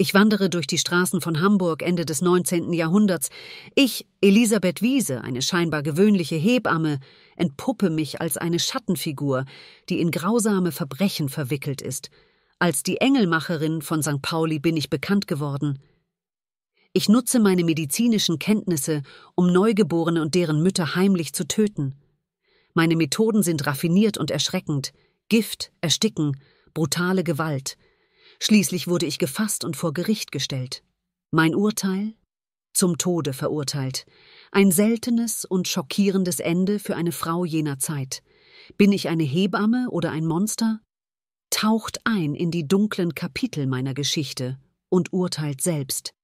Ich wandere durch die Straßen von Hamburg Ende des 19. Jahrhunderts. Ich, Elisabeth Wiese, eine scheinbar gewöhnliche Hebamme, entpuppe mich als eine Schattenfigur, die in grausame Verbrechen verwickelt ist. Als die Engelmacherin von St. Pauli bin ich bekannt geworden. Ich nutze meine medizinischen Kenntnisse, um Neugeborene und deren Mütter heimlich zu töten. Meine Methoden sind raffiniert und erschreckend. Gift, Ersticken, brutale Gewalt – Schließlich wurde ich gefasst und vor Gericht gestellt. Mein Urteil? Zum Tode verurteilt. Ein seltenes und schockierendes Ende für eine Frau jener Zeit. Bin ich eine Hebamme oder ein Monster? Taucht ein in die dunklen Kapitel meiner Geschichte und urteilt selbst.